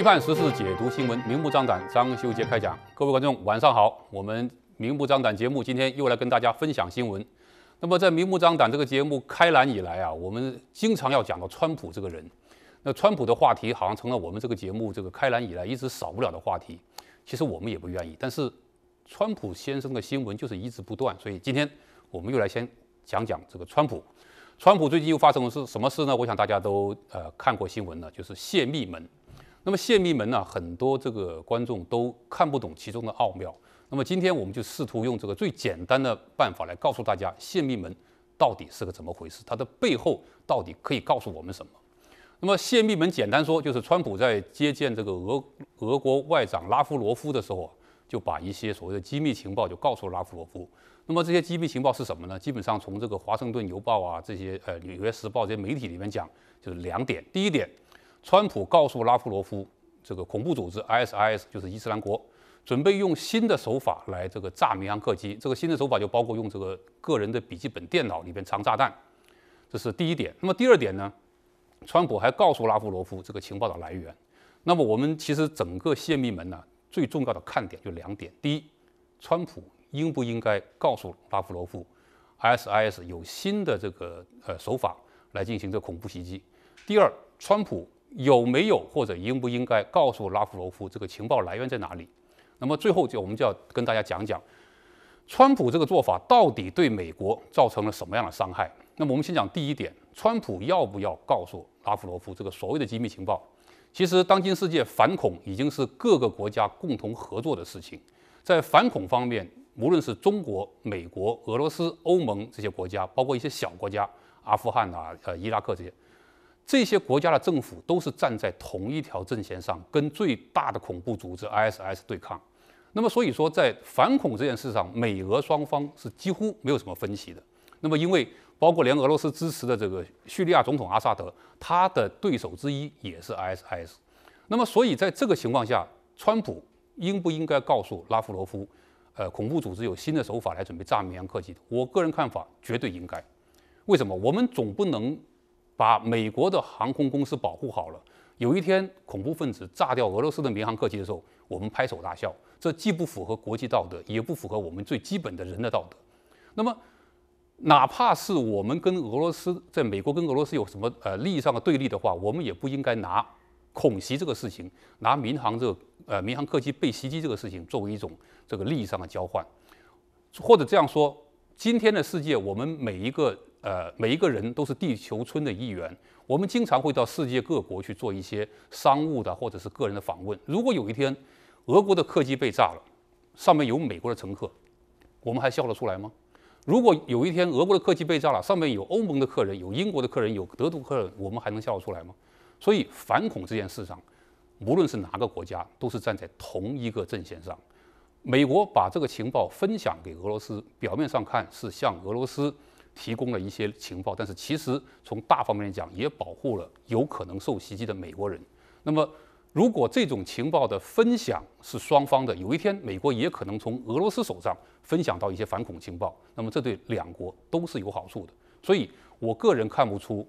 批判时事，解读新闻，明目张胆，张修杰开讲。各位观众，晚上好！我们明目张胆节目今天又来跟大家分享新闻。那么，在明目张胆这个节目开栏以来啊，我们经常要讲到川普这个人。那川普的话题好像成了我们这个节目这个开栏以来一直少不了的话题。其实我们也不愿意，但是川普先生的新闻就是一直不断，所以今天我们又来先讲讲这个川普。川普最近又发生了事，什么事呢？我想大家都呃看过新闻了，就是泄密门。那么泄密门呢，很多这个观众都看不懂其中的奥妙。那么今天我们就试图用这个最简单的办法来告诉大家，泄密门到底是个怎么回事，它的背后到底可以告诉我们什么。那么泄密门简单说就是，川普在接见这个俄俄国外长拉夫罗夫的时候，就把一些所谓的机密情报就告诉了拉夫罗夫。那么这些机密情报是什么呢？基本上从这个《华盛顿邮报》啊这些呃《纽约时报》这些媒体里面讲，就是两点。第一点。川普告诉拉夫罗夫，这个恐怖组织 ISIS 就是伊斯兰国，准备用新的手法来这个炸民航客机。这个新的手法就包括用这个个人的笔记本电脑里边藏炸弹，这是第一点。那么第二点呢？川普还告诉拉夫罗夫这个情报的来源。那么我们其实整个泄密门呢，最重要的看点就两点：第一，川普应不应该告诉拉夫罗夫，ISIS 有新的这个呃手法来进行这恐怖袭击；第二，川普。有没有或者应不应该告诉拉夫罗夫这个情报来源在哪里？那么最后就我们就要跟大家讲讲，川普这个做法到底对美国造成了什么样的伤害？那么我们先讲第一点，川普要不要告诉拉夫罗夫这个所谓的机密情报？其实当今世界反恐已经是各个国家共同合作的事情，在反恐方面，无论是中国、美国、俄罗斯、欧盟这些国家，包括一些小国家，阿富汗啊、呃伊拉克这些。这些国家的政府都是站在同一条阵线上，跟最大的恐怖组织 ISIS 对抗。那么，所以说在反恐这件事上，美俄双方是几乎没有什么分歧的。那么，因为包括连俄罗斯支持的这个叙利亚总统阿萨德，他的对手之一也是 ISIS。那么，所以在这个情况下，川普应不应该告诉拉夫罗夫，呃，恐怖组织有新的手法来准备炸美扬科技的？我个人看法，绝对应该。为什么？我们总不能。把美国的航空公司保护好了，有一天恐怖分子炸掉俄罗斯的民航客机的时候，我们拍手大笑。这既不符合国际道德，也不符合我们最基本的人的道德。那么，哪怕是我们跟俄罗斯在美国跟俄罗斯有什么呃利益上的对立的话，我们也不应该拿恐袭这个事情，拿民航这个呃民航客机被袭击这个事情作为一种这个利益上的交换，或者这样说，今天的世界，我们每一个。呃，每一个人都是地球村的一员。我们经常会到世界各国去做一些商务的或者是个人的访问。如果有一天，俄国的客机被炸了，上面有美国的乘客，我们还笑得出来吗？如果有一天俄国的客机被炸了，上面有欧盟的客人、有英国的客人、有德国客人，我们还能笑得出来吗？所以反恐这件事上，无论是哪个国家，都是站在同一个阵线上。美国把这个情报分享给俄罗斯，表面上看是向俄罗斯。提供了一些情报，但是其实从大方面讲，也保护了有可能受袭击的美国人。那么，如果这种情报的分享是双方的，有一天美国也可能从俄罗斯手上分享到一些反恐情报，那么这对两国都是有好处的。所以我个人看不出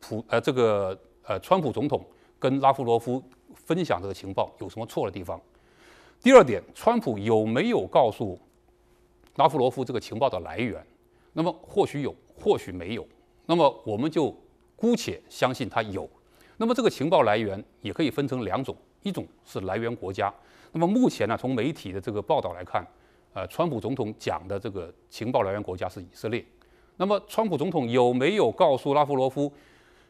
普呃这个呃川普总统跟拉夫罗夫分享这个情报有什么错的地方。第二点，川普有没有告诉拉夫罗夫这个情报的来源？那么或许有，或许没有。那么我们就姑且相信他有。那么这个情报来源也可以分成两种，一种是来源国家。那么目前呢，从媒体的这个报道来看，呃，川普总统讲的这个情报来源国家是以色列。那么川普总统有没有告诉拉夫罗夫，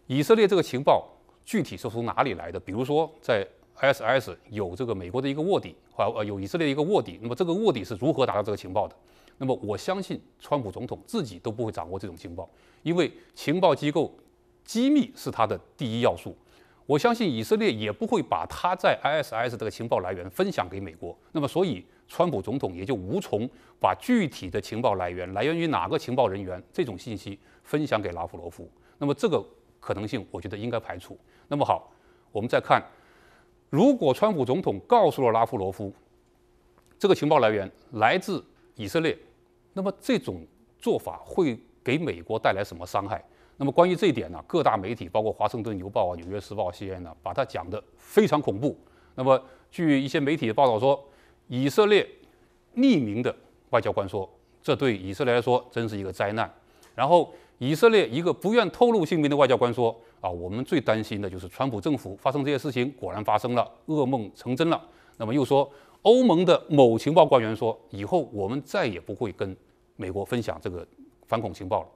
以色列这个情报具体是从哪里来的？比如说在 ISS 有这个美国的一个卧底，啊，呃有以色列的一个卧底。那么这个卧底是如何达到这个情报的？那么我相信，川普总统自己都不会掌握这种情报，因为情报机构机密是他的第一要素。我相信以色列也不会把他在 ISS i 这个情报来源分享给美国。那么，所以川普总统也就无从把具体的情报来源来源于哪个情报人员这种信息分享给拉夫罗夫。那么，这个可能性我觉得应该排除。那么好，我们再看，如果川普总统告诉了拉夫罗夫，这个情报来源来自以色列。那么这种做法会给美国带来什么伤害？那么关于这一点呢？各大媒体，包括《华盛顿邮报》啊、《纽约时报》、《CNN》呢，把它讲得非常恐怖。那么据一些媒体的报道说，以色列匿名的外交官说，这对以色列来说真是一个灾难。然后以色列一个不愿透露姓名的外交官说：“啊，我们最担心的就是川普政府发生这些事情，果然发生了，噩梦成真了。”那么又说，欧盟的某情报官员说：“以后我们再也不会跟。”美国分享这个反恐情报了，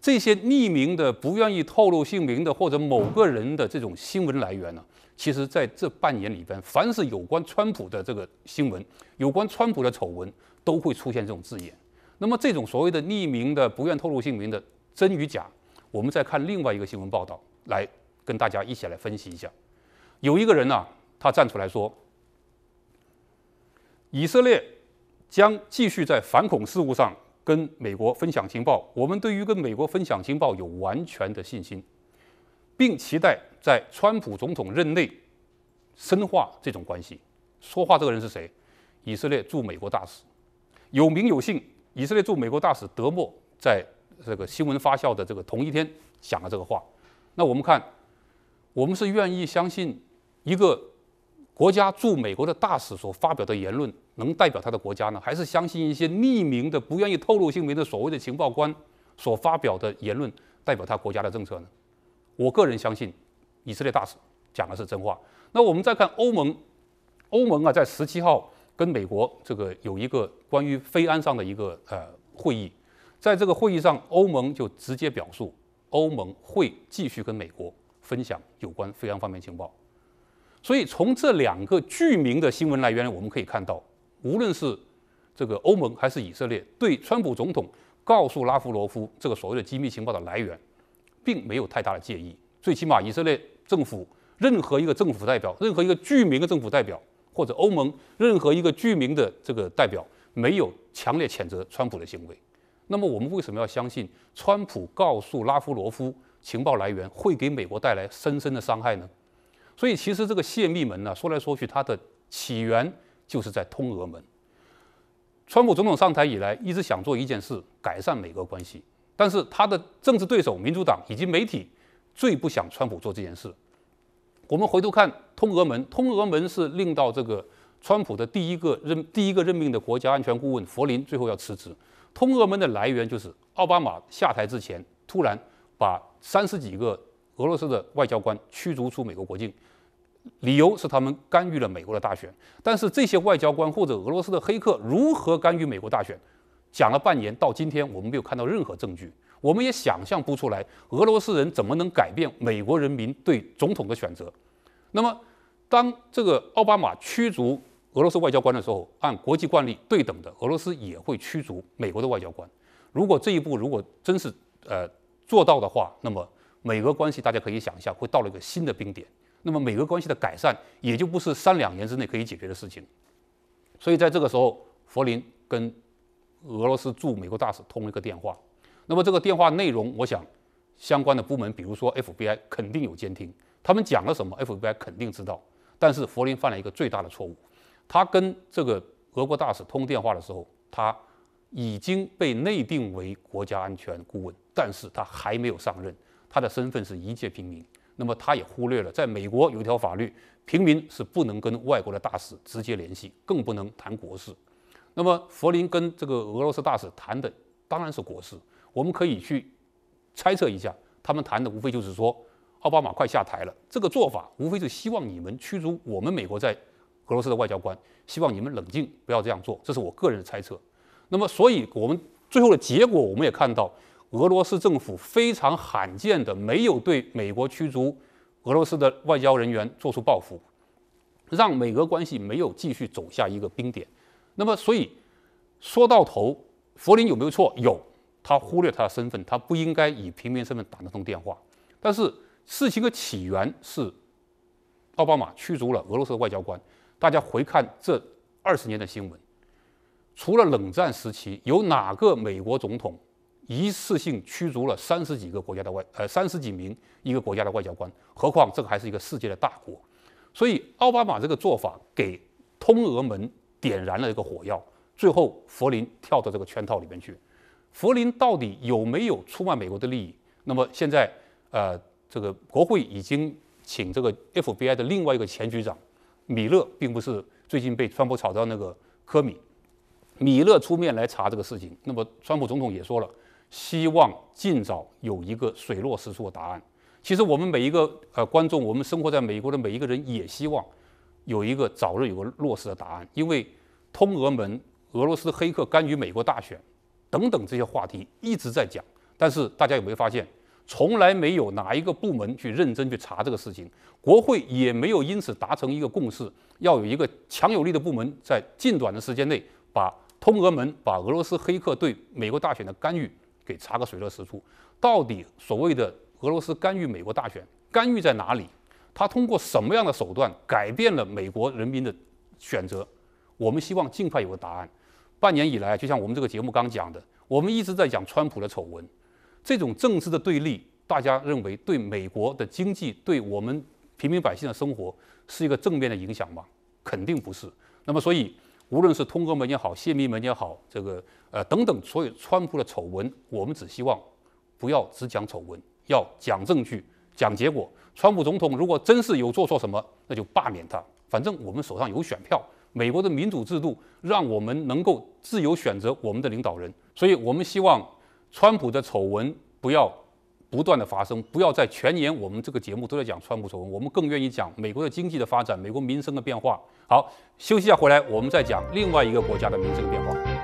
这些匿名的不愿意透露姓名的或者某个人的这种新闻来源呢？其实，在这半年里边，凡是有关川普的这个新闻，有关川普的丑闻，都会出现这种字眼。那么，这种所谓的匿名的不愿透露姓名的真与假，我们再看另外一个新闻报道，来跟大家一起来分析一下。有一个人呢，他站出来说，以色列将继续在反恐事务上。跟美国分享情报，我们对于跟美国分享情报有完全的信心，并期待在川普总统任内深化这种关系。说话这个人是谁？以色列驻美国大使，有名有姓。以色列驻美国大使德莫在这个新闻发酵的这个同一天讲了这个话。那我们看，我们是愿意相信一个。国家驻美国的大使所发表的言论能代表他的国家呢，还是相信一些匿名的、不愿意透露姓名的所谓的情报官所发表的言论代表他国家的政策呢？我个人相信，以色列大使讲的是真话。那我们再看欧盟，欧盟啊，在十七号跟美国这个有一个关于非安上的一个呃会议，在这个会议上，欧盟就直接表述欧盟会继续跟美国分享有关非安方面情报。所以，从这两个具名的新闻来源，我们可以看到，无论是这个欧盟还是以色列，对川普总统告诉拉夫罗夫这个所谓的机密情报的来源，并没有太大的介意。最起码，以色列政府任何一个政府代表，任何一个具名的政府代表，或者欧盟任何一个具名的这个代表，没有强烈谴责川普的行为。那么，我们为什么要相信川普告诉拉夫罗夫情报来源会给美国带来深深的伤害呢？所以其实这个泄密门呢，说来说去它的起源就是在通俄门。川普总统上台以来，一直想做一件事，改善美俄关系。但是他的政治对手民主党以及媒体最不想川普做这件事。我们回头看通俄门，通俄门是令到这个川普的第一个任第一个任命的国家安全顾问佛林最后要辞职。通俄门的来源就是奥巴马下台之前，突然把三十几个。俄罗斯的外交官驱逐出美国国境，理由是他们干预了美国的大选。但是这些外交官或者俄罗斯的黑客如何干预美国大选，讲了半年到今天，我们没有看到任何证据，我们也想象不出来俄罗斯人怎么能改变美国人民对总统的选择。那么，当这个奥巴马驱逐俄罗斯外交官的时候，按国际惯例对等的，俄罗斯也会驱逐美国的外交官。如果这一步如果真是呃做到的话，那么。美俄关系，大家可以想一下，会到了一个新的冰点。那么美俄关系的改善，也就不是三两年之内可以解决的事情。所以在这个时候，佛林跟俄罗斯驻美国大使通了一个电话。那么这个电话内容，我想相关的部门，比如说 FBI 肯定有监听。他们讲了什么，FBI 肯定知道。但是佛林犯了一个最大的错误，他跟这个俄国大使通电话的时候，他已经被内定为国家安全顾问，但是他还没有上任。他的身份是一介平民，那么他也忽略了，在美国有一条法律，平民是不能跟外国的大使直接联系，更不能谈国事。那么佛林跟这个俄罗斯大使谈的当然是国事，我们可以去猜测一下，他们谈的无非就是说奥巴马快下台了，这个做法无非是希望你们驱逐我们美国在俄罗斯的外交官，希望你们冷静，不要这样做，这是我个人的猜测。那么，所以我们最后的结果我们也看到。俄罗斯政府非常罕见的没有对美国驱逐俄罗斯的外交人员做出报复，让美俄关系没有继续走下一个冰点。那么，所以说到头，弗林有没有错？有，他忽略他的身份，他不应该以平民身份打那通电话。但是，事情的起源是奥巴马驱逐了俄罗斯的外交官。大家回看这二十年的新闻，除了冷战时期，有哪个美国总统？一次性驱逐了三十几个国家的外，呃，三十几名一个国家的外交官，何况这个还是一个世界的大国，所以奥巴马这个做法给通俄门点燃了一个火药，最后佛林跳到这个圈套里面去。佛林到底有没有出卖美国的利益？那么现在，呃，这个国会已经请这个 FBI 的另外一个前局长米勒，并不是最近被川普炒到那个科米，米勒出面来查这个事情。那么川普总统也说了。希望尽早有一个水落石出的答案。其实，我们每一个呃观众，我们生活在美国的每一个人，也希望有一个早日有个落实的答案。因为通俄门、俄罗斯黑客干预美国大选等等这些话题一直在讲，但是大家有没有发现，从来没有哪一个部门去认真去查这个事情，国会也没有因此达成一个共识，要有一个强有力的部门在近短的时间内把通俄门、把俄罗斯黑客对美国大选的干预。给查个水落石出，到底所谓的俄罗斯干预美国大选，干预在哪里？他通过什么样的手段改变了美国人民的选择？我们希望尽快有个答案。半年以来，就像我们这个节目刚讲的，我们一直在讲川普的丑闻，这种政治的对立，大家认为对美国的经济，对我们平民百姓的生活是一个正面的影响吗？肯定不是。那么，所以。无论是通俄门也好，泄密门也好，这个呃等等，所有川普的丑闻，我们只希望不要只讲丑闻，要讲证据，讲结果。川普总统如果真是有做错什么，那就罢免他。反正我们手上有选票，美国的民主制度让我们能够自由选择我们的领导人，所以我们希望川普的丑闻不要。不断的发生，不要在全年我们这个节目都在讲川普丑闻，我们更愿意讲美国的经济的发展，美国民生的变化。好，休息一下回来，我们再讲另外一个国家的民生变化。